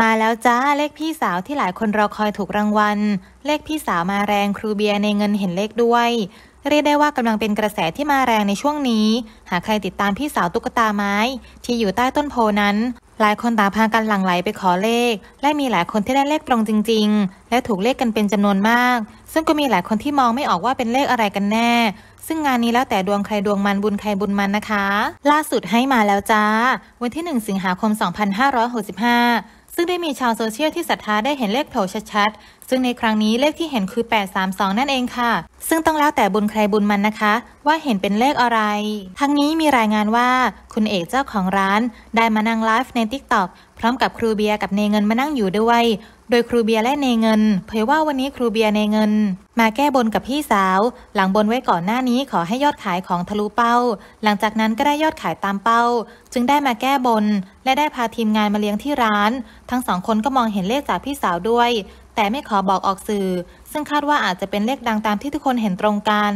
มาแล้วจ้า เลขพี่สาวที่หลายคนรอคอยถูกรางวัล เลขพี่สาวมาแรงครูเบียร์ในเงินเห็นเลขด้วย เรียกได้ว่ากำลังเป็นกระแสที่มาแรงในช่วงนี้ หากใครติดตามพี่สาวตุ๊กตาไม้ ที่อยู่ใต้ต้นโพนั้น หลายคนต่างพากันหลั่งไหลไปขอเลข และมีหลายคนที่ได้เลขตรงจริง ๆ และถูกเลขกันเป็นจำนวนมาก ซึ่งก็มีหลายคนที่มองไม่ออกว่าเป็นเลขอะไรกันแน่ ซึ่งงานนี้แล้วแต่ดวงใครดวงมันบุญใครบุญมันนะคะ ล่าสุดให้มาแล้วจ้า วันที่1สิงหาคม 2565ซึ่งได้มีชาวโซเชียลที่ศรัทธาได้เห็นเลขโผล่ชัดซึ่งในครั้งนี้เลขที่เห็นคือ 832 นั่นเองค่ะ ซึ่งต้องแล้วแต่บุญใครบุญมันนะคะ ว่าเห็นเป็นเลขอะไร ทั้งนี้มีรายงานว่า คุณเอกเจ้าของร้าน ได้มานั่งไลฟ์ใน Tik t o อกพร้อมกับครูเบียร์กับเนเงินมานั่งอยู่ด้วย โดยครูเบียร์และเนเงิน เผยว่าวันนี้ครูเบียร์เนเงิน มาแก้บนกับพี่สาว หลังบนไว้ก่อนหน้านี้ขอให้ยอดขายของทะลุเป้า หลังจากนั้นก็ได้ยอดขายตามเป้า จึงได้มาแก้บน และได้พาทีมงานมาเลี้ยงที่ร้าน ทั้งสองคนก็มองเห็นเลขจากพี่สาวด้วยแต่ไม่ขอบอกออกสื่อ ซึ่งคาดว่าอาจจะเป็นเลขดังตามที่ทุกคนเห็นตรงกัน